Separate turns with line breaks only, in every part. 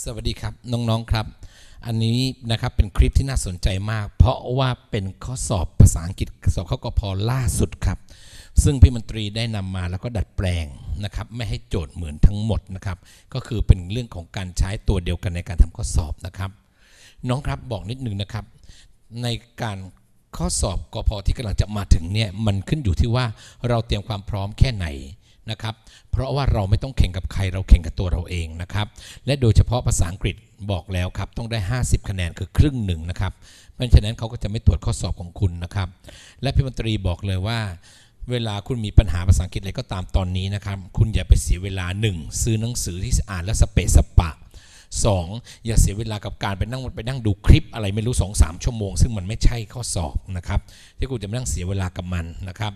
สวัสดีครับน้องๆครับอันนี้นะครับเป็นคลิปที่น่าสนใจมากเพราะว่าเป็นข้อสอบภาษาอังกฤษสอบข้อกพล่าสุดครับซึ่งพี่มนตรีได้นำมาแล้วก็ดัดแปลงนะครับไม่ให้โจทย์เหมือนทั้งหมดนะครับก็คือเป็นเรื่องของการใช้ตัวเดียวกันในการทำข้อสอบนะครับ น้องครับบอกนิดนึงนะครับ ในการข้อสอบกพที่กำลังจะมาถึงเนี่ยมันขึ้นอยู่ที่ว่าเราเตรียมความพร้อมแค่ไหนนะครับ เพราะว่าเราไม่ต้องแข่งกับใครเราแข่งกับตัวเราเองนะครับ และโดยเฉพาะภาษาอังกฤษบอกแล้วครับ ต้องได้ 50 คะแนนคือครึ่งหนึ่งนะครับเพราะฉะนั้นเขาก็จะไม่ตรวจข้อสอบของคุณนะครับ และพิมพ์ตรีบอกเลยว่า เวลาคุณมีปัญหาภาษาอังกฤษอะไรก็ตามตอนนี้นะครับคุณอย่าไปเสียเวลาหนึ่งซื้อหนังสือที่อ่าน และสเปซสปะ 2. อย่าเสียเวลากับการไปนั่งไปนั่งดูคลิปอะไรไม่รู้2อสชั่วโมงซึ่งมันไม่ใช่ข้อสอบนะครับที่กูจะมปนั่งเสียเวลากับมันนะครับ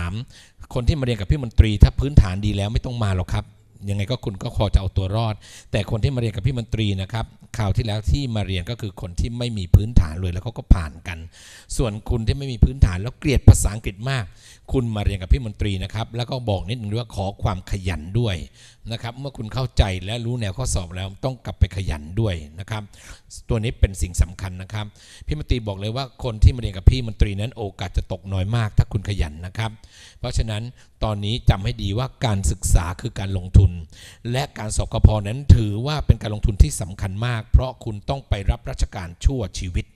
3 คนที่มาเรียนกับพี่มนตรีถ้าพื้นฐานดีแล้วไม่ต้องมาหรอกครับ ยังไงก็คุณก็พอจะเอาตัวรอด แต่คนที่มาเรียนกับพี่มนตรีนะครับข่าวที่แล้วที่มาเรียนก็คือคนที่ไม่มีพื้นฐานเลยแล้วเขาก็ผ่านกัน ส่วนคุณที่ไม่มีพื้นฐานแล้วเกลียดภาษาอังกฤษมาก คุณมาเรียนกับพี่มนตรีนะครับแล้วก็บอกนิดนึงว่าขอความขยันด้วยนะครับเมื่อคุณเข้าใจและรู้แนวข้อสอบแล้วต้องกลับไปขยันด้วยนะครับ ตัวนี้เป็นสิ่งสำคัญนะครับพี่มตรีบอกเลยว่าคนที่มาเรียนกับ พี่มตรีนั้นโอกาสจะตกน้อยมากถ้าคุณขยันนะครับเพราะฉะนั้นตอนนี้จำให้ดีว่าการศึกษาคือการลงทุนและการสอบกพนั้นถือว่าเป็นการลงทุนที่สำคัญมากเพราะคุณต้องไปรับราชการชั่วชีวิต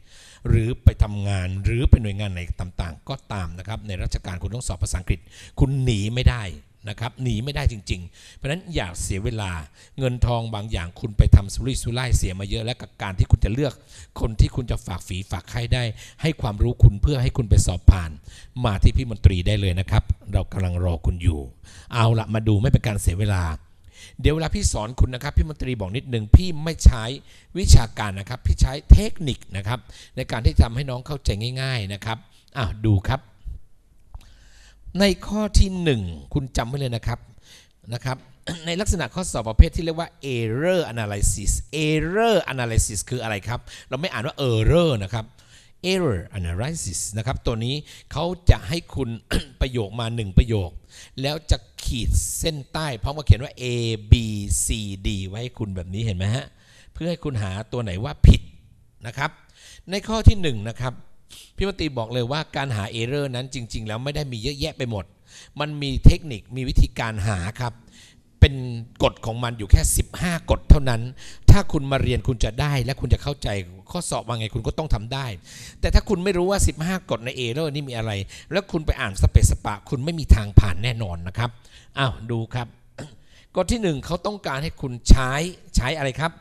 หรือไปทำงานหรือเป็นหน่วยงานไหนต่างๆ ก็ตามนะครับในราชการคุณต้องสอบภาษาอังกฤษ คุณหนีไม่ได้นะครับ หนีไม่ได้จริงๆ เพราะนั้นอย่าเสียเวลาเงินทองบางอย่างคุณไปทำสุริสุร่ายเสียมาเยอะ และกับการที่คุณจะเลือกคนที่คุณจะฝากฝีฝากไข้ได้ ให้ความรู้คุณเพื่อให้คุณไปสอบผ่าน มาที่พี่มนตรีได้เลยนะครับ เรากำลังรอคุณอยู่ เอาละมาดูไม่เป็นการเสียเวลา เดี๋ยวเวลาพี่สอนคุณนะครับพี่มนตรีบอกนิดนึงพี่ไม่ใช้วิชาการนะครับพี่ใช้เทคนิคนะครับ ในการที่ทำให้น้องเข้าใจง่าย ๆนะครับอ่ะดูครับในข้อที่ 1 คุณจำไว้เลยนะครับนะครับ ในลักษณะข้อสอบประเภทที่เรียกว่า error analysis error analysis คืออะไรครับ เราไม่อ่านว่า error นะครับ error analysis นะครับ ตัวนี้เขาจะให้คุณประโยคมา1ประโยค แล้วจะขีดเส้นใต้พร้อมกับเขียนว่า a b c d ไว้ ให้ คุณแบบนี้เห็นไหมฮะเพื่อให้คุณหาตัวไหนว่าผิดนะครับ ในข้อที่1นะครับพี่มติบอกเลยว่า การหาเอเรอร์นั้นจริงๆแล้วไม่ได้มีเยอะแยะไปหมด มันมีเทคนิค มีวิธีการหาครับ เป็นกฎของมันอยู่แค่ 15กฎเท่านั้น ถ้าคุณมาเรียนคุณจะได้ และคุณจะเข้าใจข้อสอบว่าไงคุณก็ต้องทำได้ แต่ถ้าคุณไม่รู้ว่า 15กฎในเอเรอร์นี่มีอะไร แล้วคุณไปอ่านสเปซสปะคุณไม่มีทางผ่านแน่นอนนะครับ อ้าวดูครับกฎที่1เขาต้องการให้คุณใช้ใช้อะไรครับ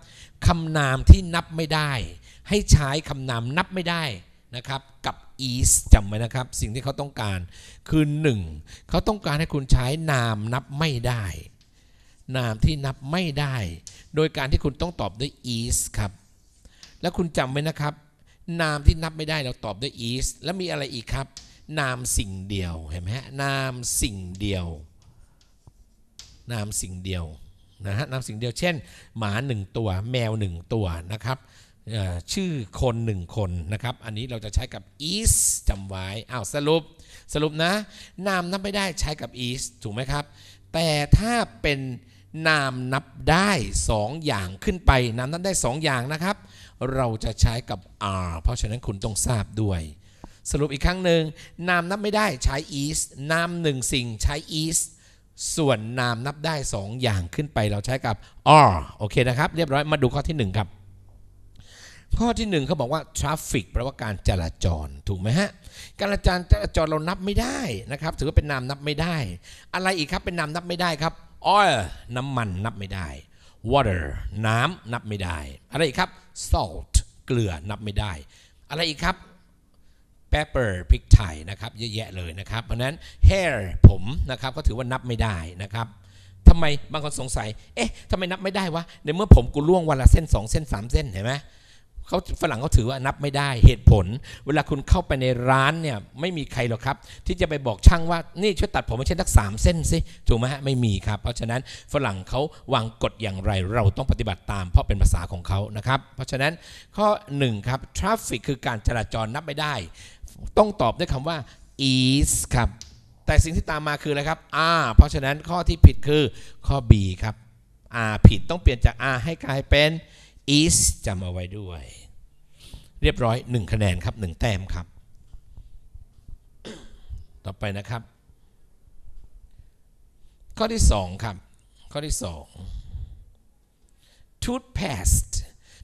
คำนามที่นับไม่ได้ ให้ใช้คำนามนับไม่ได้นะครับ กับ a s จำไว้นะครับ สิ่งที่เขาต้องการคือ 1. เขาต้องการให้คุณใช้นามนับไม่ได้ นามที่นับไม่ได้ โดยการที่คุณต้องตอบด้วย a s ครับแล้วคุณจำไว้นะครับ นามที่นับไม่ได้เราตอบด้วย a s แล้วมีอะไรอีกครับ นามสิ่งเดียวเห็นไหมฮะนามสิ่งเดียว นามสิ่งเดียวนะฮะนามสิ่งเดียวเช่น หมา 1 ตัว แมว 1 ตัวนะครับชื่อคนหนึ่งคนนะครับ อันนี้เราจะใช้กับ is จำไว้อ้าวสรุป สรุปนะ นามนับไม่ได้ใช้กับ is ถูกไหมครับ แต่ถ้าเป็นนามนับได้ 2 อย่างขึ้นไปนามนับได้ 2 อย่างนะครับ เราจะใช้กับ are เพราะฉะนั้นคุณต้องทราบด้วย สรุปอีกครั้งหนึ่งนามนับไม่ได้ใช้ is นามหนึ่งสิ่งใช้ is ส่วนนามนับได้ 2 อย่างขึ้นไป เราใช้กับ are โอเคนะครับเรียบร้อยมาดูข้อที่1ครับข้อที่หนึ่งเขาบอกว่าทราฟฟิกแปลว่าการจราจรถูกไหมฮะ การจราจรจรเรานับไม่ได้นะครับ ถือว่าเป็นนามนับไม่ได้ อะไรอีกครับเป็นนามนับไม่ได้ครับ oil น้ำมันนับไม่ได้ water น้ำนับไม่ได้ อะไรอีกครับ salt เกลือนับไม่ได้ อะไรอีกครับ pepper พริกไทยนะครับเยอะแยะเลยนะครับเพราะนั้น hair ผมนะครับก็ถือว่านับไม่ได้นะครับทำไมบางคนสงสัย เอ๊ะทำไมนับไม่ได้วะในเมื่อผมกูล่วงวันละเส้น 2 เส้น 3 เส้นเห็นไหมเขาฝรั่งเขาถือ ว่านับไม่ได้เหตุผล เวลาคุณเข้าไปในร้านเนี่ยไม่มีใครหรอกครับ ที่จะไปบอกช่างว่านี่ช่วยตัดผมมห้ช่นทักสามเส้นสิถูกไหมฮะไม่มีครับ เพราะฉะนั้นฝรั่งเขาวางกฎอย่างไร เราต้องปฏิบัติตามเพราะเป็นภาษาของเขานะครับเพราะฉะนั้นข้อ1ครับทราฟฟิกคือการจราจรนับไม่ได้ ต้องตอบด้วยคำว่า is ครับแต่สิ่งที่ตามมาคืออะไรครับ R เพราะฉะนั้นข้อที่ผิดคือข้อ B ครับ R ผิดต้องเปลี่ยนจาก R ให้กลายเป็น is จำเอาไว้ด้วย เรียบร้อย 1 คะแนนครับ 1 แต้มครับ ต่อไปนะครับ ข้อที่ 2 ครับ ข้อที่ 2 toothpaste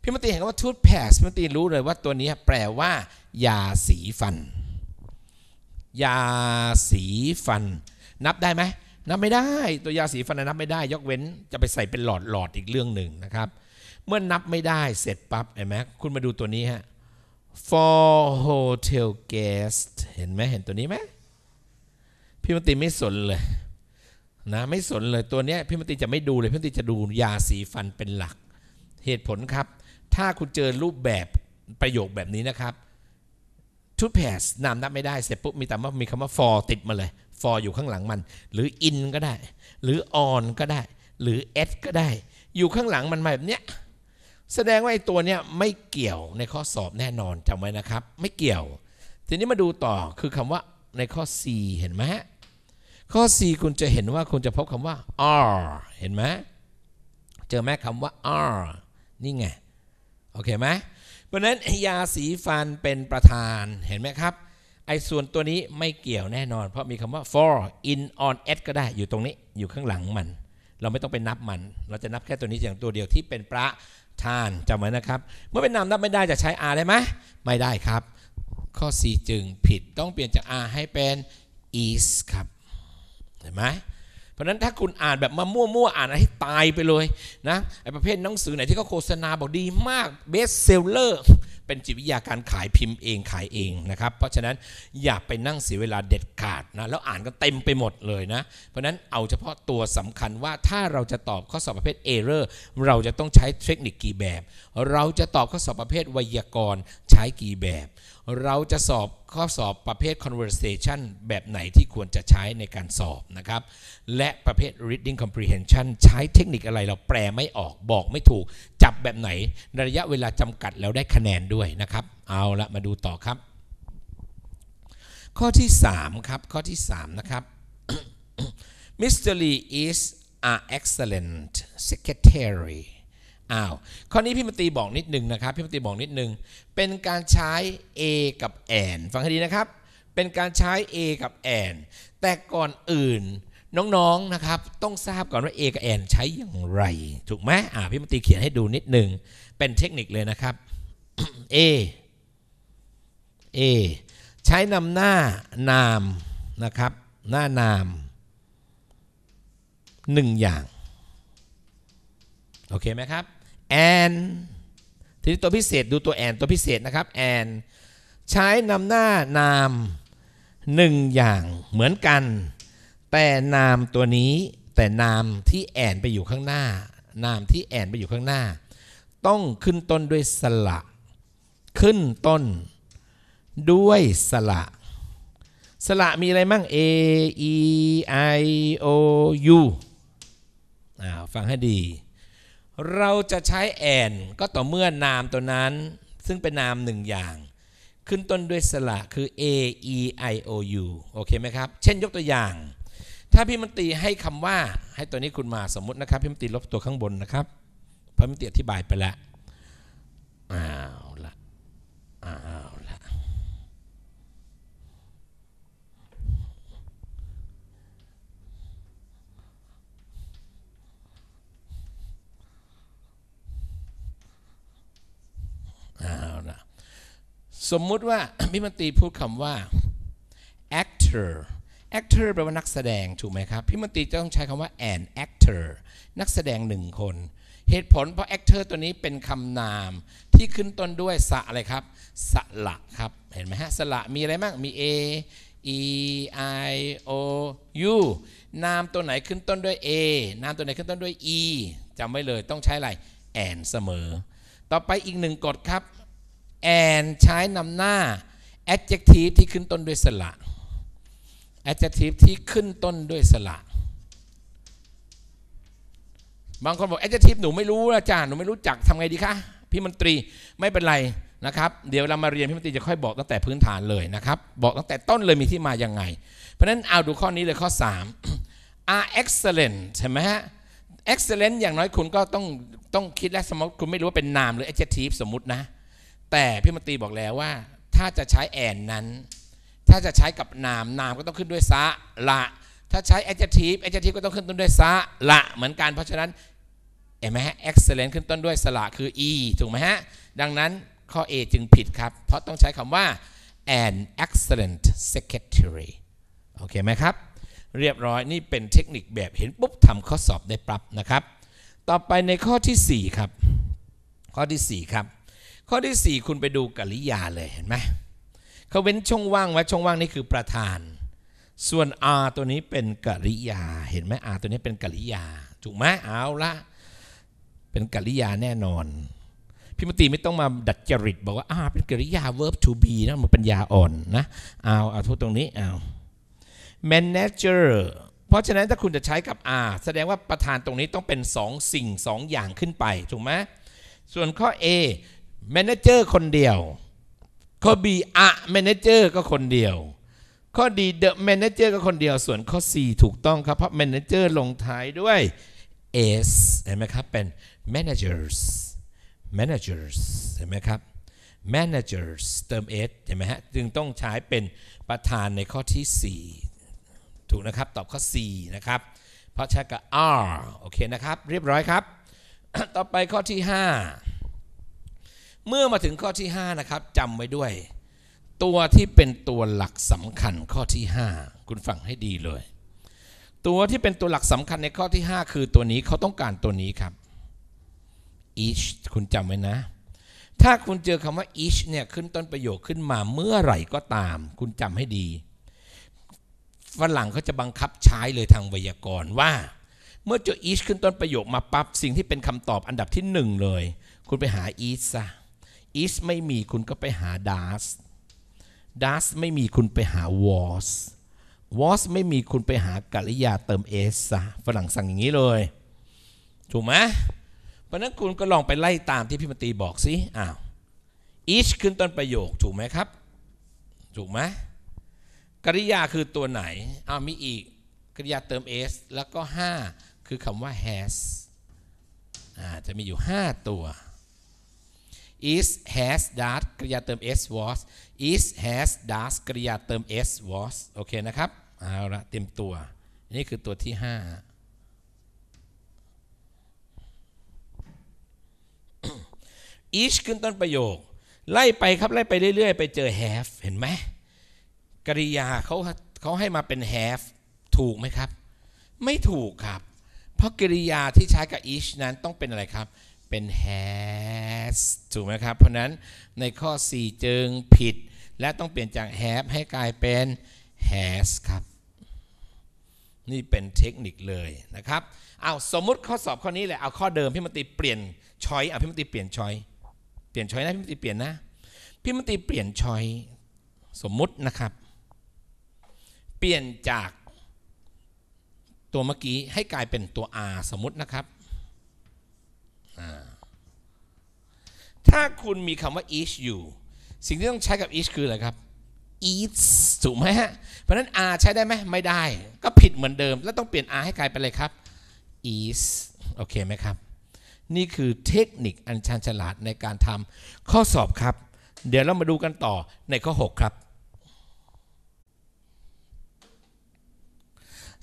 พี่มติเห็นว่า toothpaste มติรู้เลยว่าตัวนี้แปลว่า ยาสีฟัน ยาสีฟัน นับได้ไหมนับไม่ได้ ตัวยาสีฟันนับไม่ได้ ยกเว้นจะไปใส่เป็นหลอดหลอดอีกเรื่องหนึ่งนะครับเมื่อนับไม่ได้เสร็จปั๊บเห็นไหมคุณมาดูตัวนี้ฮะ for hotel guest เห็นไหม เห็นตัวนี้ไหม พี่มติไม่สนเลยนะ ไม่สนเลยตัวนี้พี่มติจะไม่ดูเลยพี่มติจะดูยาสีฟันเป็นหลัก เหตุผลครับ ถ้าคุณเจอรูปแบบประโยคแบบนี้นะครับ to pass นามนับไม่ได้เสร็จปุ๊บมีแต่ว่ามีคำว่า for ติดมาเลย for อยู่ข้างหลังมัน หรือ in ก็ได้ หรือ on ก็ได้ หรือ at ก็ได้ อยู่ข้างหลังมันมาแบบเนี้ยแสดงว่าไอ้ตัวเนี้ยไม่เกี่ยวในข้อสอบแน่นอนจำไว้นะครับ ไม่เกี่ยว ทีนี้มาดูต่อคือคำว่าในข้อ C เห็นไหมข้อ C คุณจะเห็นว่าคุณจะพบคำว่า R เห็นไหมเจอไหมคคำว่า R นี่ไง โอเคไหมเพราะนั้น ยาสีฟันเป็นประธานเห็นไหมครับไอ้ส่วนตัวนี้ไม่เกี่ยวแน่นอน เพราะมีคำว่า for in on at ก็ได้อยู่ตรงนี้อยู่ข้างหลังมัน เราไม่ต้องไปนับมัน เราจะนับแค่ตัวนี้อย่างตัวเดียวที่เป็นประทาน จำไว้ นะครับ เมื่อเป็นนามนับไม่ได้จะใช้ r ได้ไหม ไม่ได้ครับ ข้อ4จึงผิดต้องเปลี่ยน จาก r ให้เป็น is ครับเห็นไหมเพราะนั้นถ้าคุณอ่านแบบมามั่ว ๆ อ่านให้ตายไปเลยนะไอ้ประเภทหนังสือไหนที่เขาโฆษณาบอกดีมากเบสเซลเลอร์เป็นจิตวิทยาการขายพิมพ์เองขายเองนะครับ เพราะฉะนั้นอย่าไปนั่งเสียเวลาเด็ดขาดนะแล้วอ่านก็เต็มไปหมดเลยนะ เพราะนั้นเอาเฉพาะตัวสำคัญว่าถ้าเราจะตอบข้อสอบประเภทเอเรอร์เราจะต้องใช้เทคนิคกี่แบบ เราจะตอบข้อสอบประเภทไวยากรณ์ใช้กี่แบบเราจะสอบข้อสอบประเภท conversation แบบไหนที่ควรจะใช้ในการสอบนะครับ และประเภท reading comprehension ใช้เทคนิคอะไรเราแปลไม่ออกบอกไม่ถูกจับแบบไหนระยะเวลาจำกัดแล้วได้คะแนนด้วยนะครับ เอาละมาดูต่อครับ ข้อที่ 3 ครับ ข้อที่ 3 นะครับ Mr. Lee is an excellent secretary อ้าวข้อนี้พี่มตีบอกนิด นึงนะครับ พี่มตีบอกนิดนึงเป็นการใช้ A กับแอนฟังให้ดีนะครับ เป็นการใช้ A กับแอนแต่ก่อนอื่นน้องๆนนะครับ ต้องทราบก่อนว่า A กับแอนใช้อย่างไร ถูกไหมอ่าพี่มตีเขียนให้ดูนิด นึง เป็นเทคนิคเลยนะครับ A A ใช้นำหน้านามนะครับหน้านามหนึ่งอย่างโอเคไหมครับ and ทีนี้ตัวพิเศษดูตัวแอนตัวพิเศษนะครับแอน ใช้นำหน้านามหนึ่งอย่างเหมือนกัน แต่นามตัวนี้แต่นามที่แอน ไปอยู่ข้างหน้า นามที่แอน ไปอยู่ข้างหน้า ต้องขึ้นต้นด้วยสระขึ้นต้นด้วยสระสระมีอะไรมั่ง A E I O U อ้าวฟังให้ดีเราจะใช้แอนก็ต่อเมื่อนามตัวนั้นซึ่งเป็นนามหนึ่งอย่างขึ้นต้นด้วยสระคือ a e i o u โอเคไหมครับเช่นยกตัวอย่างถ้าพี่มนตีให้คำว่าให้ตัวนี้คุณมาสมมตินะครับพี่มนตีลบตัวข้างบนนะครับพระมนตีอธิบายไปแล้วอ้าวละอ้าวสมมุติว่าีิมันตีพูดคำว่า actor actor แปลว่านักแสดงถูกไหมครับพี่มันตีจะต้องใช้คำว่า an actor นักแสดงหนึ่งคนเหตุผลเพราะ actor ตัวนี้เป็นคำนาม ที่ขึ้นต้นด้วยสะอะไรครับสละครับเห็นไหมฮะสละมีอะไรบ้าง มี a e i o u นามตัวไหนขึ้นต้นด้วย a นามตัวไหนขึ้นต้นด้วย e จำไว้เลยต้องใช้อะไร an d เสมอต่อไปอีกหนึ่งกฎครับ and ใช้นำหน้า adjective ที่ขึ้นต้นด้วยสระ adjective ที่ขึ้นต้นด้วยสระ บางคนบอก adjective หนูไม่รู้อาจารย์หนูไม่รู้จักทำไงดีคะ พี่มนตรี ไม่เป็นไรนะครับ เดี๋ยวเรามาเรียนพี่มนตรีจะค่อยบอกตั้งแต่พื้นฐานเลยนะครับ บอกตั้งแต่ต้นเลยมีที่มายังไงเพราะนั้นเอาดูข้อนี้เลยข้อ3 are excellent ใช่ไหมฮะ excellent อย่างน้อยคุณก็ต้อง ต้องคิดและสมมติคุณไม่รู้ว่าเป็นนามหรือ adjective สมมตินะแต่พี่มตรีบอกแล้วว่าถ้าจะใช้แอนนั้น ถ้าจะใช้กับนามนามก็ต้องขึ้นด้วยสะละ ถ้าใช้ adjective adjective ก็ต้องขึ้นต้นด้วยสะละเหมือนกันเพราะฉะนั้นเห็นไหมฮะ excellent ขึ้นต้นด้วยสระคือ e ถูกไหมฮะ ดังนั้นข้อ A จึงผิดครับ เพราะต้องใช้คำว่า an excellent secretary โอเคไหมครับ เรียบร้อยนี่เป็นเทคนิคแบบเห็นปุ๊บทำข้อสอบได้ปรับนะครับ ต่อไปในข้อที่ 4 ครับ ข้อที่ 4 ครับข้อที่ 4 คุณไปดูกริยาเลยเห็นไหมเขาเว้นช่องว่างไว้ช่องว่างนี่คือประธาน ส่วน R ตัวนี้เป็นกริยาเห็นไหม R ตัวนี้เป็นกริยา ถูกไหมเอาละเป็นกริยาแน่นอนพี่มติไม่ต้องมาดัดจริต บอกว่าอ่าเป็นกริยา verb to be นะมันปัญญาอ่อน นะ เอาเอาทุกตรงนี้เอา manager เพราะฉะนั้นถ้าคุณจะใช้กับ R แสดงว่าประธานตรงนี้ต้องเป็น2สิ่ง 2 อย่างขึ้นไปถูกไหมส่วนข้อ A แมเนเจอร์คนเดียว ข้อ B อะแมเนเจอร์ก็คนเดียว ข้อ D เดอะแมเนเจอร์ก็คนเดียว ส่วนข้อ C ถูกต้องครับเพราะแมเนเจอร์ลงท้ายด้วย S เห็นไหมครับเป็น managers managers เห็นไหมครับ managers เติม S เห็นไหมฮะจึงต้องใช้เป็นประธานในข้อที่4ถูกนะครับตอบข้อ C นะครับเพราะใช้กับ R โอเคนะครับเรียบร้อยครับ ต่อไปข้อที่ 5เมื่อมาถึงข้อที่ 5 นะครับจำไว้ด้วย ตัวที่เป็นตัวหลักสำคัญข้อที่ 5 คุณฟังให้ดีเลย ตัวที่เป็นตัวหลักสำคัญในข้อที่ 5 คือตัวนี้เขาต้องการตัวนี้ครับ each คุณจำไว้นะ ถ้าคุณเจอคำว่า each เนี่ยขึ้นต้นประโยคขึ้นมาเมื่อไหร่ก็ตาม คุณจำให้ดีฝรั่งเขาจะบังคับใช้เลยทางไวยากรณ์ว่า เมื่อเจอ each ขึ้นต้นประโยคมาปับ๊บสิ่งที่เป็นคำตอบอันดับที่หนึ่งเลยคุณไปหา each ซะอีสไม่มีคุณก็ไปหาดัสดัสไม่มีคุณไปหาวอสวอสไม่มีคุณไปหากริยาเติมอสะฝรั่งสั่งอย่างนี้เลย ถูกไหมเพราะนั้นคุณก็ลองไปไล่ตามที่พี่มตีบอกสิ อ้าวอีชขึ้นต้นประโยคถูกไหมครับ ถูกไหม กริยาคือตัวไหน อ้าวมีอีก กริยาเติม s แล้วก็ 5 คือคำว่า has อ่าจะมีอยู่ 5 ตัว is has does กริยาเติม s was is has does กริยาเติม s was โอเคนะครับ เอาละเต็มตัว นี่คือตัวที่ 5 each ขึ้นต้นประโยค ไล่ไปครับ ไล่ไปเรื่อยๆ ไปเจอ have เห็นไหม กริยาเขาเขาให้มาเป็น have ถูกไหมครับ ไม่ถูกครับ เพราะกริยาที่ใช้กับ each นั้นต้องเป็นอะไรครับเป็น has ถูกไหมครับเพราะนั้นในข้อ 4 จึงผิดและต้องเปลี่ยนจาก have ให้กลายเป็น has ครับ นี่เป็นเทคนิคเลยนะครับ เอาสมมุติข้อสอบข้อนี้แหละเอาข้อเดิมพี่มติเปลี่ยนช้อยเอาพี่มติเปลี่ยนช้อยเปลี่ยนช้อยนะพี่มติเปลี่ยนนะพี่มติเปลี่ยนช้อยสมมุตินะครับ เปลี่ยนจากตัวเมื่อกี้ให้กลายเป็นตัว R สมมตินะครับถ้าคุณมีคำว่า each อยู่สิ่งที่ต้องใช้กับ each คืออะไรครับ e a t h ถูกไหมฮะ เพราะนั้น r ใช้ได้ไหมไม่ได้ ก็ผิดเหมือนเดิม แล้วต้องเปลี่ยน r ให้กลายเป็นอะไรครับ is โอเคไหมครับ นี่คือเทคนิคอันชันฉลาดในการทำข้อสอบครับ เดี๋ยวเรามาดูกันต่อในข้อ 6 ครับ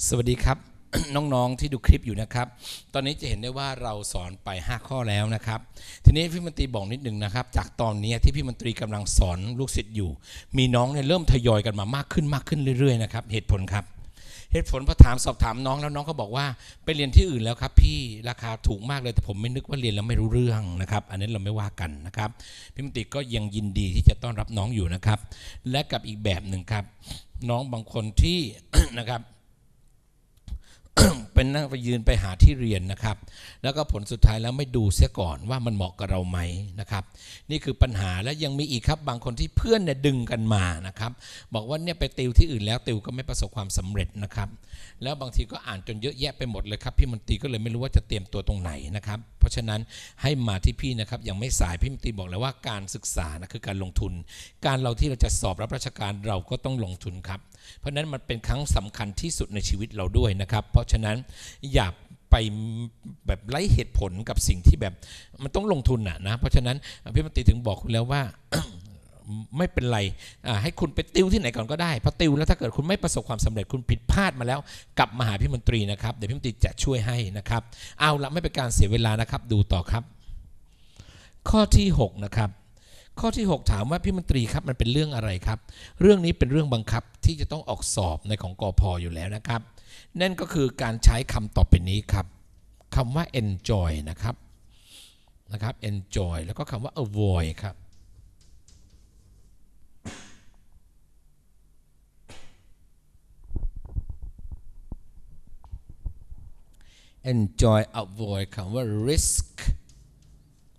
สวัสดีครับน้องๆที่ดูคลิปอยู่นะครับ ตอนนี้จะเห็นได้ว่าเราสอนไป 5 ข้อแล้วนะครับ ทีนี้พี่มนตรีบอกนิด นึง นะครับ จากตอนนี้ที่พี่มนตรีกำลังสอนลูกศิษย์อยู่ มีน้องเนี่ยเริ่มทยอยกันมามากขึ้นมากขึ้นเรื่อยๆนะครับ เหตุผลครับ เหตุผลพอถามสอบถามน้องแล้วน้องก็บอกว่าไปเรียนที่อื่นแล้วครับ พี่ราคาถูกมากเลย แต่ ผม ไม่นึกว่าเรียน แล้วไม่รู้เรื่องนะครับ อันนี้เราไม่ว่ากันนะครับ พี่มนตรีก็ยังยินดีที่จะต้อนรับน้องอยู่นะครับ และกับอีกแบบหนึ่งครับ น้องบางคนที่นะครับเป็นนั่งไปยืนไปหาที่เรียนนะครับ แล้วก็ผลสุดท้ายแล้วไม่ดูเสียก่อนว่ามันเหมาะกับเราไหมนะครับ นี่คือปัญหาและยังมีอีกครับบางคนที่เพื่อนเนี่ย ดึงกันมานะครับ บอกว่าเนี่ยไปติวที่อื่นแล้วติวก็ไม่ประสบความสำเร็จนะครับแล้วบางทีก็อ่านจนเยอะแยะไปหมดเลยครับพี่มนตรีก็เลยไม่รู้ว่าจะเตรียมตัวตรงไหนนะครับ เพราะฉะนั้นให้มาที่พี่นะครับยังไม่สายพี่มนตรีบอกเลยว่าการศึกษานะคือการลงทุน การเราที่เราจะสอบรับราชการเราก็ต้องลงทุนครับเพราะนั้นมันเป็นครั้งสำคัญที่สุดในชีวิตเราด้วยนะครับเพราะฉะนั้นอย่าไปแบบไร้เหตุผลกับสิ่งที่แบบมันต้องลงทุนอ่ะนะเพราะฉะนั้นพี่มนตีถึงบอกคุณแล้วว่าไม่เป็นไร ให้คุณไปติว ที่ไหนก่อน ก็ได้พอติว แล้วถ้าเกิดคุณไม่ประสบความสำเร็จคุณผิดพลาดมาแล้ว กลับมาหาพี่มนตรีนะครับ เดี๋ยวพี่มนตรีจะช่วยให้นะครับ เอาละไม่เป็นการเสียเวลานะครับ ดูต่อครับ ข้อที่6นะครับ ข้อที่ 6 ถามว่าพี่มนตรีครับ มันเป็นเรื่องอะไรครับ เรื่องนี้เป็นเรื่องบังคับที่จะต้องออกสอบในของกอพออยู่แล้วนะครับนั่นก็คือการใช้คำต่อไปนี้ครับคำว่า enjoy นะครับนะครับ enjoy แล้วก็คำว่า avoid ครับ enjoy avoid คำว่า risk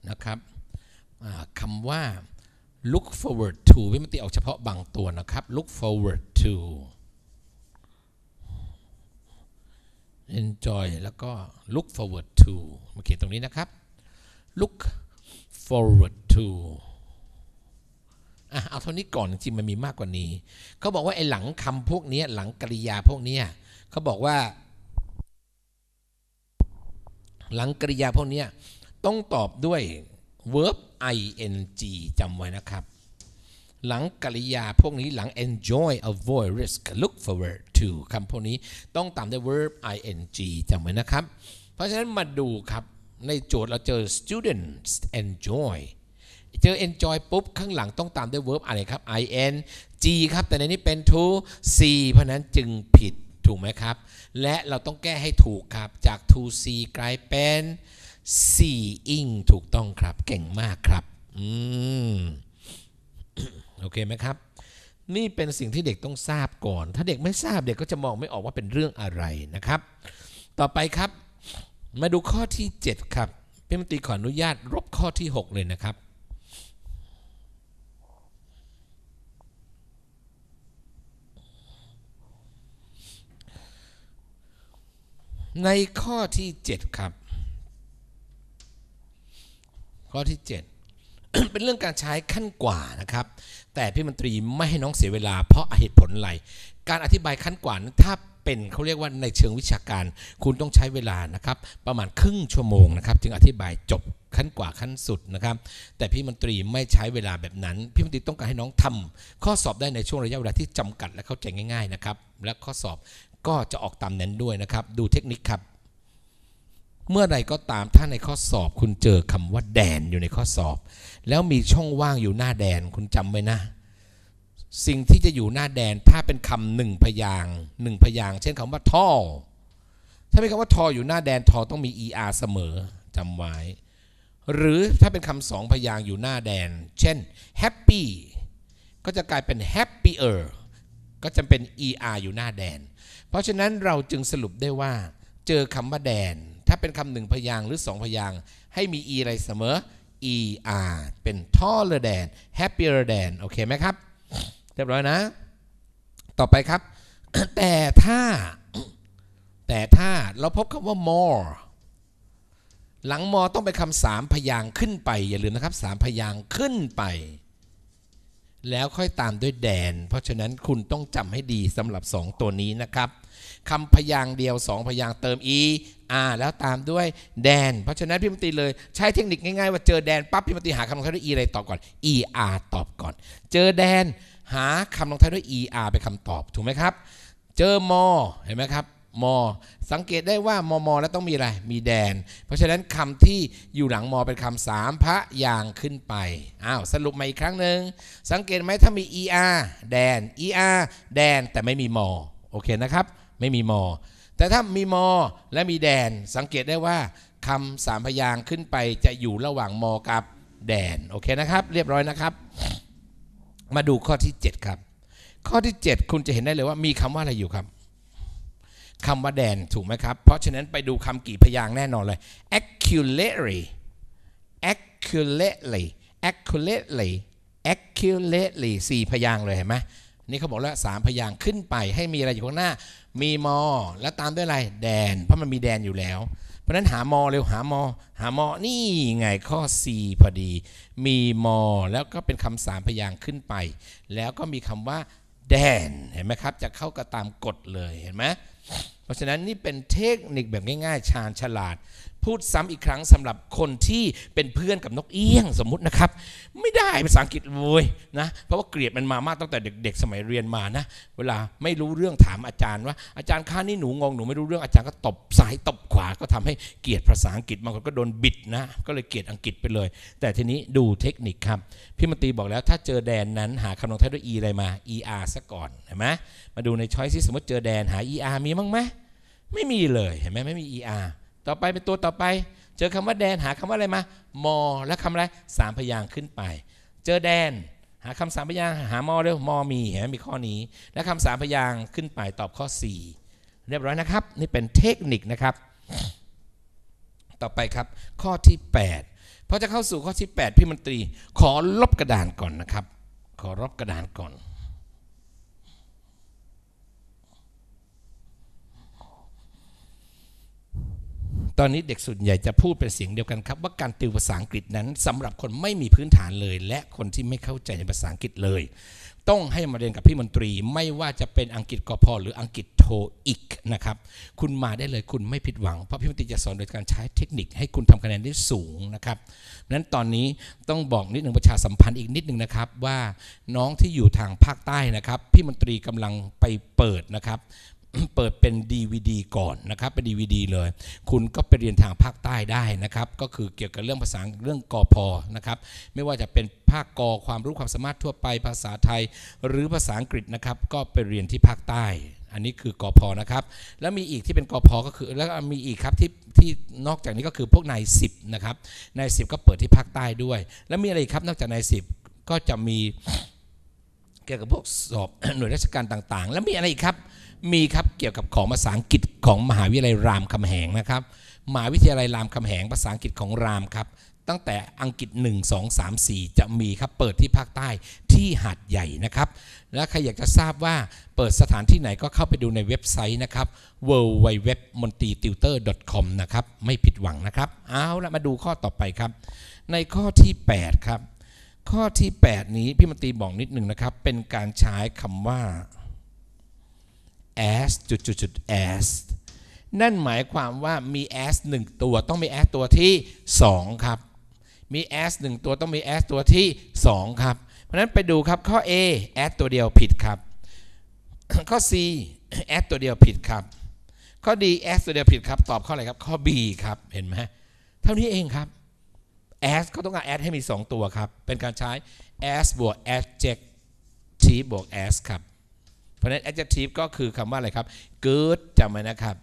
นะครับ คำว่า look forward to ไม่มติออกเฉพาะบางตัวนะครับ look forward to enjoy แล้วก็ look forward to มาเขียนตรงนี้นะครับ look forward to อ่ะเอาเท่านี้ก่อนจริงมันมีมากกว่านี้เขาบอกว่าไอ้หลังคำพวกนี้หลังกริยาพวกนี้เขาบอกว่าหลังกริยาพวกนี้ต้องตอบด้วย verb ing จำไว้นะครับ หลังกริยาพวกนี้หลัง enjoy avoid risk look forward to คำพวกนี้ต้องตามด้วย verb ing จำไว้นะครับ เพราะฉะนั้นมาดูครับ ในโจทย์เราเจอ students enjoy เจอ enjoy ปุ๊บข้างหลังต้องตามด้วย verb อะไรครับ ing ครับ แต่ในนี้เป็น to c เพราะนั้นจึงผิดถูกไหมครับ และเราต้องแก้ให้ถูกครับจาก to กลายเป็น seeing ถูกต้องครับ เก่งมากครับ อืม โอเคไหมครับ นี่เป็นสิ่งที่เด็กต้องทราบก่อน ถ้าเด็กไม่ทราบเด็กก็จะมองไม่ออกว่าเป็นเรื่องอะไรนะครับ ต่อไปครับ มาดูข้อที่ 7 ครับพี่มติขออนุญาตรบข้อที่ 6 เลยนะครับในข้อที่ 7 ครับ ข้อที่ 7 เป็นเรื่องการใช้ขั้นกว่านะครับ แต่พี่มนตรีไม่ให้น้องเสียเวลาเพราะเหตุผลอะไรการอธิบายขั้นกว่านั้นถ้าเป็นเขาเรียกว่าในเชิงวิชาการ คุณต้องใช้เวลานะครับประมาณครึ่งชั่วโมงนะครับจึงอธิบายจบขั้นกว่าขั้นสุดนะครับ แต่พี่มนตรีไม่ใช้เวลาแบบนั้นพี่มนตรีต้องการให้น้องทำ ข้อสอบได้ในช่วงระยะเวลาที่จำกัดและเข้าใจง่ายๆนะครับและข้อสอบก็จะออก ตามนั้นด้วยนะครับ ดูเทคนิคครับ เมื่อใดก็ตามถ้าในข้อสอบคุณเจอคำว่าแดนอยู่ในข้อสอบ แล้วมีช่องว่างอยู่หน้าแดนคุณจำไว้นะ สิ่งที่จะอยู่หน้าแดนถ้าเป็นคำหนึ่งพยางหนึ่งพยางเช่นคำว่าท่อถ้า เป็นคำว่าทออยู่หน้าแดนทอต้องมี er เสมอจำไว้ หรือถ้าเป็นคำสองพยางอยู่หน้าแดนเช่น happy ก็จะกลายเป็น happier ก็จะเป็น er อยู่หน้าแดนเพราะฉะนั้นเราจึงสรุปได้ว่าเจอคำว่าแดน ถ้าเป็นคำหนึ่งพยางหรือสองพยางให้มี e อะไรเสมอ er เป็น taller than happier than โอเคไหมครับ เรียบร้อยนะ ต่อไปครับแต่ถ้า แต่ถ้าเราพบคำว่า more หลังมอต้องเป็นคำสามพยางขึ้นไปอย่าลืมนะครับสามพยางขึ้นไปแล้วค่อยตามด้วยแดน เพราะฉะนั้นคุณต้องจำให้ดีสำหรับ 2 ตัวนี้นะครับคำพยางเดียว 2 พยางเติม e r แล้วตามด้วยแดน เพราะฉะนั้นพี่มติเลยใช้เทคนิคง่ายๆว่าเจอแดนปั๊บพี่มติหาคำลงท้ายด้วย e อะไรตอบก่อน e r ตอบก่อนเจอแดนหาคำลงท้ายด้วย e r เป็นคำตอบถูกไหมครับ เจอมอเห็นไหมครับมอสังเกตได้ว่ามอมอแล้วต้องมีอะไรมีแดน เพราะฉะนั้นคำที่อยู่หลังมอเป็นคำสามพระอย่างขึ้นไปอ้าวสรุปมาอีกครั้งหนึ่งสังเกตไหมถ้ามี er แดน er แดนแต่ไม่มีมอ โอเคนะครับ ไม่มีมอ แต่ถ้ามีมอและมีแดน สังเกตได้ว่าคำสามพยางขึ้นไปจะอยู่ระหว่างมอกับแดน โอเคนะครับ เรียบร้อยนะครับ มาดูข้อที่7ครับข้อที่ 7 คุณจะเห็นได้เลยว่ามีคำว่าอะไรอยู่ครับคำว่าแดนถูกไหมครับ เพราะฉะนั้นไปดูคำกี่พยางแน่นอนเลย accurately accurately accurately accurately สี่พยางเลยเห็นไหมนี่เขาบอกแล้วสามพยางขึ้นไป ให้มีอะไรอยู่ข้างหน้า มี มอ แล้วตามด้วยอะไร แดน เพราะมันมีแดนอยู่แล้ว เพราะนั้นหามอ เร็วหามอ หามอ นี่ไงข้อ4พอดี มีมอแล้วก็เป็นคำสามพยางขึ้นไป แล้วก็มีคำว่าแดนเห็นไหมครับจะเข้ากับตามกฎเลยเห็นไหมเพราะฉะนั้นนี่เป็นเทคนิคแบบง่ายๆชาญฉลาดพูดซ้ำอีกครั้งสำหรับคนที่เป็นเพื่อนกับนกเอี้ยงสมมุตินะครับ ไม่ได้ภาษาอังกฤษเลยนะเพราะว่าเกลียดมันมามากตั้งแต่เด็กๆสมัยเรียนมานะ เวลาไม่รู้เรื่องถามอาจารย์ว่าอาจารย์ข้านี่หนูงงหนูไม่รู้เรื่องอาจารย์ก็ตบซ้ายตบขวาก็ทำให้เกลียดภาษาอังกฤษบางคนก็โดนบิดนะก็เลยเกลียดอังกฤษไปเลย แต่ทีนี้ดูเทคนิคครับพี่มตีบอกแล้วถ้าเจอแดนนั้นหาคำลงท้ายด้วย e อะไรมา er ซะก่อนเห็นไหมมาดูในช้อยสิสมมติเจอแดนหา er มีมั้งไหมไม่มีเลยเห็นไหมไม่มี er ต่อไปเป็นตัวต่อไป เจอคำว่าแดนหาคำว่าอะไรมามอและคำอะไรสามพยางขึ้นไปเจอแดนหาคำสามพยางหามอ เร็วมอมีเห็นไหมมีข้อนี้และคำสามพยางขึ้นไปตอบข้อ4 เรียบร้อยนะครับ นี่เป็นเทคนิคนะครับ ต่อไปครับข้อที่8พอจะเข้าสู่ข้อที่ 8พี่มนตรี ขอลบกระดานก่อนนะครับ ขอลบกระดานก่อนตอนนี้เด็กส่วนใหญ่จะพูดเป็นเสียงเดียวกันครับว่าการติวภาษาอังกฤษนั้น สำหรับคนไม่มีพื้นฐานเลย และคนที่ไม่เข้าใจในภาษาอังกฤษเลย ต้องให้มาเรียนกับพี่มนตรีไม่ว่าจะเป็นอังกฤษกพหรืออังกฤษโทอีกนะครับ คุณมาได้เลยคุณไม่ผิดหวังเพราะพี่มนตรีจะสอนโดยการใช้เทคนิค ให้คุณทำคะแนนได้สูงนะครับนั้นตอนนี้ต้องบอกนิดหนึ่งประชาสัมพันธ์อีกนิดหนึ่งนะครับว่าน้องที่อยู่ทางภาคใต้นะครับพี่มนตรีกำลังไปเปิดนะครับเปิดเป็น DVD ก่อนนะครับเป็น DVD เลย คุณก็ไปเรียนทางภาคใต้ได้นะครับ ก็คือเกี่ยวกับเรื่องภาษาเรื่องกอพอนะครับ ไม่ว่าจะเป็นภาคกอความรู้ความสามารถทั่วไปภาษาไทยหรือภาษาอังกฤษนะครับก็ไปเรียนที่ภาคใต้ อันนี้คือกอพอนะครับ แล้วมีอีกที่เป็นกอพอก็คือ แล้วมีอีกครับที่ที่นอกจากนี้ก็คือพวกนายสิบนะครับนายสิบก็เปิดที่ภาคใต้ด้วยแล้วมีอะไรครับนอกจากนายสิบก็จะมีเกี่ยวกับพวกสอบหน่วยราชการต่างๆแล้วมีอะไรครับมีครับ เกี่ยวกับของภาษาอังกฤษของมหาวิทยาลัยราม คำแหงนะครับมหาวิทยาลัยรามคำแหงภาษาอังกฤษของรามครับ ตั้งแต่อังกฤษ 1 2 3 4 จะมีครับเปิดที่ภาคใต้ที่หาดใหญ่นะครับ และใครอยากจะทราบว่าเปิดสถานที่ไหนก็เข้าไปดูในเว็บไซต์นะครับ w w w m o n t i t u t o r c o m นะครับไม่ผิดหวังนะครับเอาละมาดูข้อต่อไปครับ ในข้อที่8ครับข้อที่ 8 นี้พี่มนตีบอกนิดหนึ่งนะครับ เป็นการใช้คำว่า as จุดจุดจุด as นั่นหมายความว่ามี as งตัวต้องมี as ตัวที่สองครับ มี as งตัวต้องมี as ตัวที่สองครับ เพราะนั้นไปดูครับข้อ A as ตัวเดียวผิดครับ ข้อ C as ตัวเดียวผิดครับ ข้อ D as ตัวเดียวผิดครับตอบ ข้ออะไรครับข้อ B ครับเห็นไหมเท่านี้เองครับ as ก็ต้องการ as ให้มี 2 ตัวครับ เป็นการใช้ as บวก adjective บวก as ครับราะฉะนั้น adjective ก็คือคำว่าอะไรครับ good จำไว้นะครับ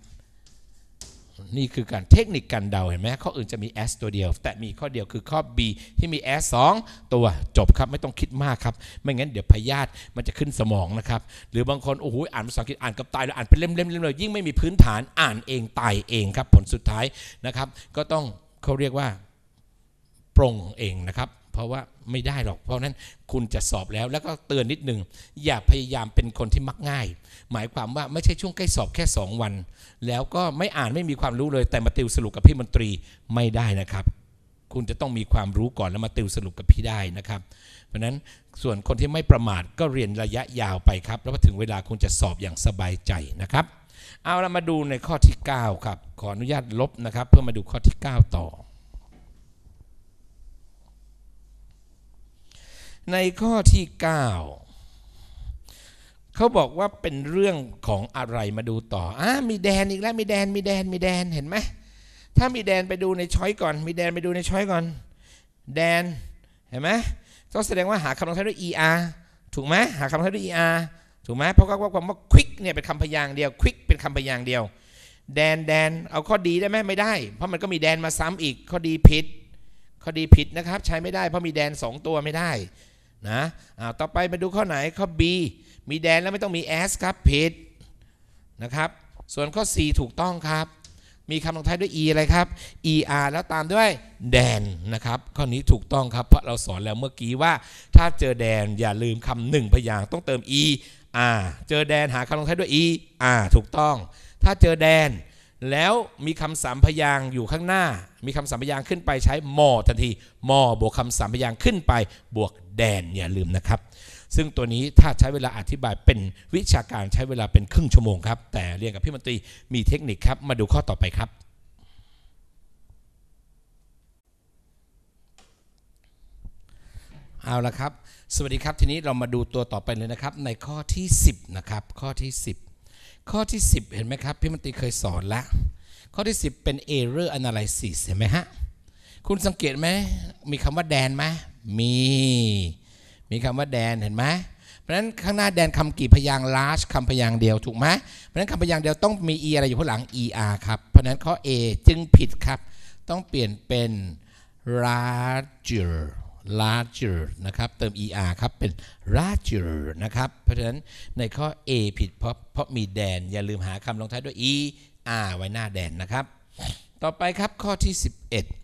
นี่คือการเทคนิคการเดาเห็นไหมข้ออื่นจะมี s ตัวเดียว แต่มีข้อเดียวคือข้อ b ที่มี s 2ตัวจบครับ ไม่ต้องคิดมากครับ ไม่งั้นเดี๋ยวพยาธิมันจะขึ้นสมองนะครับ หรือบางคนโอ้โหอ่านภาษาอังกฤษอ่านกับตายแล้วอ่านเป็นเล่มๆเลยยิ่งไม่มีพื้นฐานอ่านเองตายเองครับ ผลสุดท้ายนะครับ ก็ต้องเขาเรียกว่า ปรงเองนะครับเพราะว่าไม่ได้หรอก เพราะนั้นคุณจะสอบแล้ว แล้วก็เตือนนิดหนึ่งอย่าพยายามเป็นคนที่มักง่าย หมายความว่าไม่ใช่ช่วงใกล้สอบแค่ 2 วัน แล้วก็ไม่อ่านไม่มีความรู้เลยแต่มาติวสรุปกับพี่มนตรีไม่ได้นะครับ คุณจะต้องมีความรู้ก่อนแล้วมาติวสรุปกับพี่ได้นะครับ เพราะนั้นส่วนคนที่ไม่ประมาทก็เรียนระยะยาวไปครับ แล้วพอถึงเวลาคุณจะสอบอย่างสบายใจนะครับ เอาเรามาดูในข้อที่9ครับขออนุญาตลบนะครับเพื่อมาดูข้อที่ 9 ต่อในข้อที่ 9เขาบอกว่าเป็นเรื่องของอะไรมาดูต่ออ่ามีแดนอีกแล้วมีแดนมีแดนมีแดนเห็นไหมถ้ามีแดนไปดูในช้อยก่อน มีแดนไปดูในช้อยก่อน แดนเห็นไหมก็แสดงว่าหาคำลงท้ายด้วย er ถูกไหมหาคำลงท้ายด้วย er ถูกไหมเพราะว่าความว่า quick เนี่ยเป็นคำพยางค์เดียว quick เป็นคำพยางค์เดียว แดนแดนเอาข้อดีได้ไหมไม่ได้ เพราะมันก็มีแดนมาซ้ำอีกข้อดีผิด ข้อดีผิดนะครับใช้ไม่ได้ เพราะมีแดน 2 ตัวไม่ได้นะต่อไปมาดูข้อไหนข้อ B มีแดนแล้วไม่ต้องมี S ครับผิดนะครับ ส่วนข้อ C ถูกต้องครับ มีคำลงท้ายด้วย E อะไรครับ ER แล้วตามด้วยแดนนะครับข้อนี้ถูกต้องครับ เพราะเราสอนแล้วเมื่อกี้ว่าถ้าเจอแดนอย่าลืมคำหนึ่งพยางต้องเติม E R เจอแดนหาคำลงท้ายด้วย E R ถูกต้อง ถ้าเจอแดน แล้วมีคำสามพยางอยู่ข้างหน้า มีคำสามพยางขึ้นไปใช้มอทันทีมอบวกคำสามพยางขึ้นไปบวกแดนอย่าลืมนะครับซึ่งตัวนี้ถ้าใช้เวลาอธิบายเป็นวิชาการใช้เวลาเป็นครึ่งชั่วโมงครับแต่เรียนกับพี่มนตรีมีเทคนิคครับมาดูข้อต่อไปครับเอาละครับ สวัสดีครับทีนี้เรามาดูตัวต่อไปเลยนะครับในข้อที่10นะครับข้อที่10 ข้อที่ 10 เห็นไหมครับพี่มนตรีเคยสอนละข้อที่ 10 เป็น error analysis เห็นไหมฮะคุณสังเกตไหมมีคำว่าแดนไหมมี มีคำว่าแดนเห็นไหมเพราะฉะนั้นข้างหน้าแดนคำกี่พยางค์ large คำพยางค์เดียวถูกไหมเพราะฉะนั้นคำพยางค์เดียวต้องมี e อะไรอยู่ข้างหลัง er ครับ เพราะฉะนั้นข้อ a จึงผิดครับ ต้องเปลี่ยนเป็น larger larger นะครับ เติม er ครับ เป็น larger นะครับ เพราะฉะนั้นในข้อ a ผิดเพราะเพราะมีแดนอย่าลืมหาคำลงท้ายด้วย er ไว้หน้าแดนนะครับ ต่อไปครับข้อที่ 11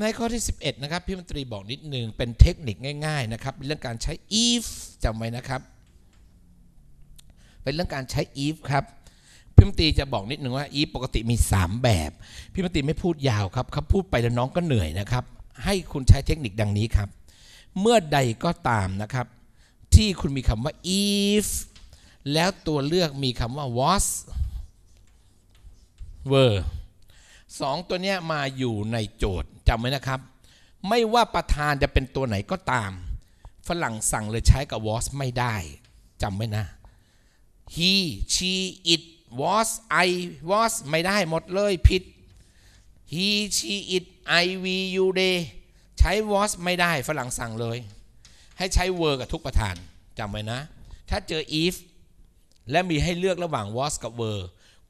ในข้อที่ 11นะครับพี่มนตรีบอกนิดหนึ่งเป็นเทคนิคง่าย ๆนะครับเป็นเรื่องการใช้ if จำไว้นะครับเป็นเรื่องการใช้ if ครับพี่มนตรีจะบอกนิดหนึ่งว่า if ปกติมี 3 แบบพี่มนตรีไม่พูดยาวครับเขาพูดไปแล้วน้องก็เหนื่อยนะครับ ให้คุณใช้เทคนิคดังนี้ครับ เมื่อใดก็ตามนะครับ ที่คุณมีคำว่า if แล้วตัวเลือกมีคำว่า was were สองตัวเนี้ยมาอยู่ในโจทย์จำไว้นะครับไม่ว่าประธานจะเป็นตัวไหนก็ตามฝรั่งสั่งเลยใช้กับ was ไม่ได้ จำไว้นะ he she it was I was ไม่ได้หมดเลยผิด he she it I we you they ใช้ was ไม่ได้ฝรั่งสั่งเลยให้ใช้ were กับทุกประธานจำไว้นะถ้าเจอ if และมีให้เลือกระหว่าง was กับ were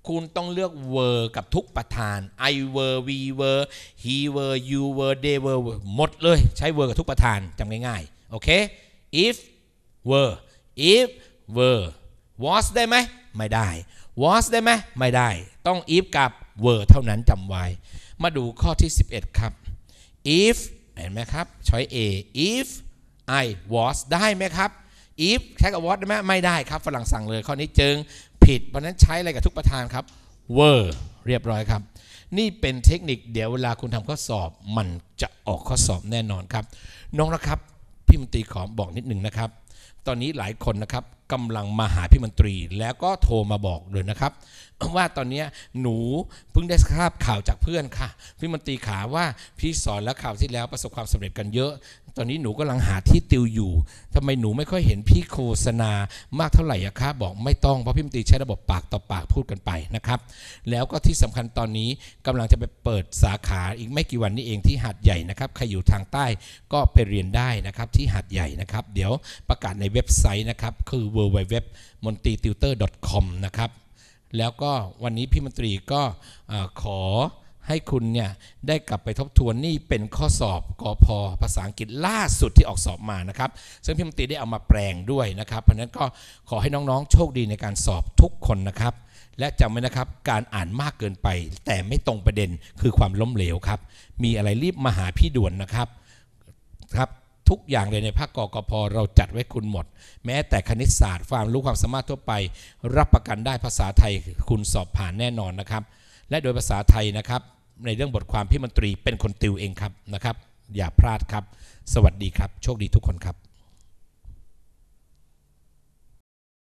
คุณ ต้องเลือกเวอร์กับทุกประธาน I เวอร์ we เวอร์ he เวอร์ you เวอร์ they เวอร์หมด เลย ใช้เวอร์กับทุกประธานจำง่าย ๆ โอเค if เวอร์ if เวอร์ was ได้ไหมไม่ได้ was ได้ไหมไม่ได้ต้อง if กับ were เท่านั้นจำไว้ มาดูข้อที่ 11 ครับ if เห็นไหมครับ ช้อย A if I was ได้ไหมครับ if ใช้กับ was ได้ไหมไม่ได้ครับฝรั่งสั่งเลยข้อนี้จึงผิดเพราะนั้นใช้อะไรกับทุกประธานครับเวอร์เรียบร้อยครับ นี่เป็นเทคนิคเดี๋ยวเวลาคุณทำข้อสอบมันจะออกข้อสอบแน่นอนครับ น้องนะครับ พี่มนตรีขอบอกนิดหนึ่งนะครับ ตอนนี้หลายคนนะครับกำลังมาหาพี่มนตรี แล้วก็โทรมาบอกเลยนะครับว่าตอนนี้หนูเพิ่งได้ทราบข่าวจากเพื่อนค่ะ พี่มนตรีขาว่าพี่สอน แล้วข่าวที่แล้วประสบความสำเร็จกันเยอะ ตอนนี้หนูกำลังหาที่ติวอยู่ ทำไมหนูไม่ค่อยเห็นพี่โฆษณามากเท่าไหร่อะคะบอกไม่ต้องเพราะพี่มนตรีใช้ระบบปากต่อปากพูดกันไปนะครับ แล้วก็ที่สำคัญตอนนี้กำลังจะไปเปิดสาขาอีกไม่กี่วันนี้เองที่หาดใหญ่นะครับใครอยู่ทางใต้ก็ไปเรียนได้นะครับที่หาดใหญ่นะครับ เดี๋ยวประกาศในเว็บไซต์นะครับ คือ w w w m o n t i t u t o r c o m นะครับแล้วก็วันนี้พี่มนตรีก็ขอให้คุณเนี่ยได้กลับไปทบทวนนี่เป็นข้อสอบกอพอภาษาอังกฤษล่าสุดที่ออกสอบมานะครับ ซึ่งพี่มนตรีได้เอามาแปลงด้วยนะครับเพราะนั้นก็ขอให้น้องๆ โชคดีในการสอบทุกคนนะครับ และจำไว้นะครับการอ่านมากเกินไปแต่ไม่ตรงประเด็นคือความล้มเหลวครับ มีอะไรรีบมาหาพี่ด่วนนะครับครับทุกอย่างเลยในภาคกกพเราจัดไว้คุณหมด แม้แต่คณิตศาสตร์ความรู้ความสามารถทั่วไป รับประกันได้ภาษาไทยคุณสอบผ่านแน่นอนนะครับ และโดยภาษาไทยนะครับในเรื่องบทความพี่มนตรีเป็นคนติวเองครับนะครับ อย่าพลาดครับ สวัสดีครับโชคดีทุกคนครับ